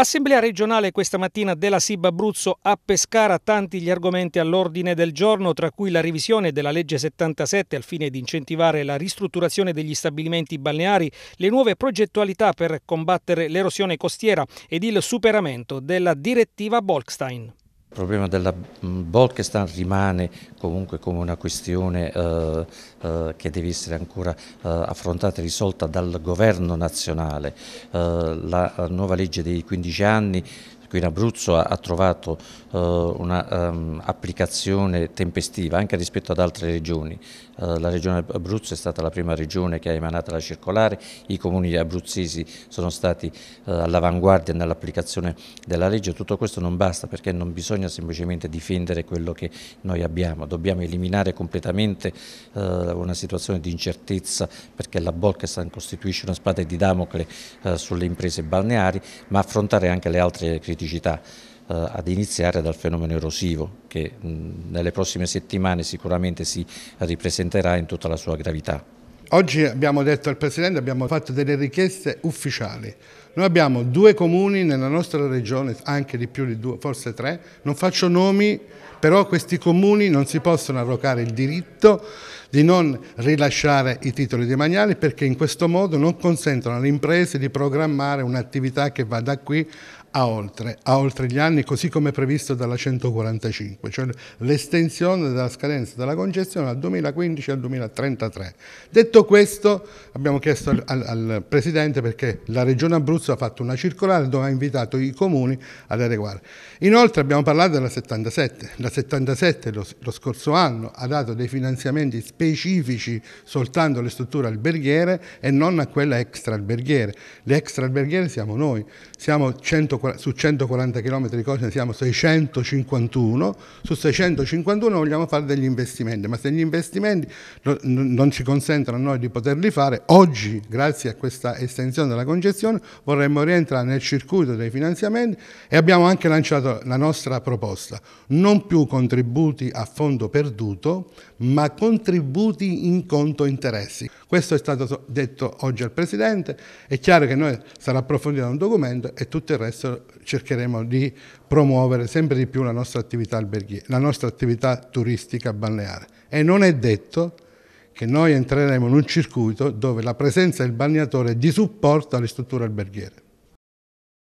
Assemblea regionale questa mattina della SIB Abruzzo a Pescara tanti gli argomenti all'ordine del giorno, tra cui la revisione della legge 77 al fine di incentivare la ristrutturazione degli stabilimenti balneari, le nuove progettualità per combattere l'erosione costiera ed il superamento della direttiva Bolkstein. Il problema della mm, Bolkestan rimane comunque come una questione eh, eh, che deve essere ancora eh, affrontata e risolta dal governo nazionale. Eh, la eh, nuova legge dei 15 anni qui in Abruzzo ha, ha trovato eh, un'applicazione ehm, um, tempestiva anche rispetto ad altre regioni. Eh, la regione Abruzzo è stata la prima regione che ha emanato la circolare, i comuni abruzzesi sono stati eh, all'avanguardia nell'applicazione della legge, tutto questo non basta perché non bisogna semplicemente difendere quello che noi abbiamo, dobbiamo eliminare completamente eh, una situazione di incertezza perché la Bolkestan costituisce una spada di Damocle eh, sulle imprese balneari, ma affrontare anche le altre criticità ermeticità, eh, ad iniziare dal fenomeno erosivo che nelle prossime settimane sicuramente si ripresenterà in tutta la sua gravità. Oggi abbiamo detto al Presidente, abbiamo fatto delle richieste ufficiali. Noi abbiamo due comuni nella nostra regione, anche di più di due, forse tre, non faccio nomi, però questi comuni non si possono arrocare il diritto di non rilasciare i titoli demaniali perché in questo modo non consentono alle imprese di programmare un'attività che va da qui a oltre, a oltre gli anni, così come previsto dalla 145, cioè l'estensione della scadenza della concessione dal 2015 al 2033. Detto questo, abbiamo chiesto al, al Presidente perché la Regione Abruzzo ha fatto una circolare dove ha invitato i comuni ad adeguare. Inoltre abbiamo parlato della 77. La 77 lo, lo scorso anno ha dato dei finanziamenti specifici soltanto alle strutture alberghiere e non a quelle extra alberghiere. Le extra alberghiere siamo noi, siamo 140 su 140 km di cose ne siamo 651, su 651 vogliamo fare degli investimenti, ma se gli investimenti non ci consentono a noi di poterli fare, oggi grazie a questa estensione della concessione vorremmo rientrare nel circuito dei finanziamenti e abbiamo anche lanciato la nostra proposta, non più contributi a fondo perduto, ma contributi in conto interessi. Questo è stato detto oggi al Presidente, è chiaro che noi sarà approfondito un documento e tutto il resto questo cercheremo di promuovere sempre di più la nostra attività alberghiera, la nostra attività turistica balneare. E non è detto che noi entreremo in un circuito dove la presenza del balneatore è di supporto alle strutture alberghiere.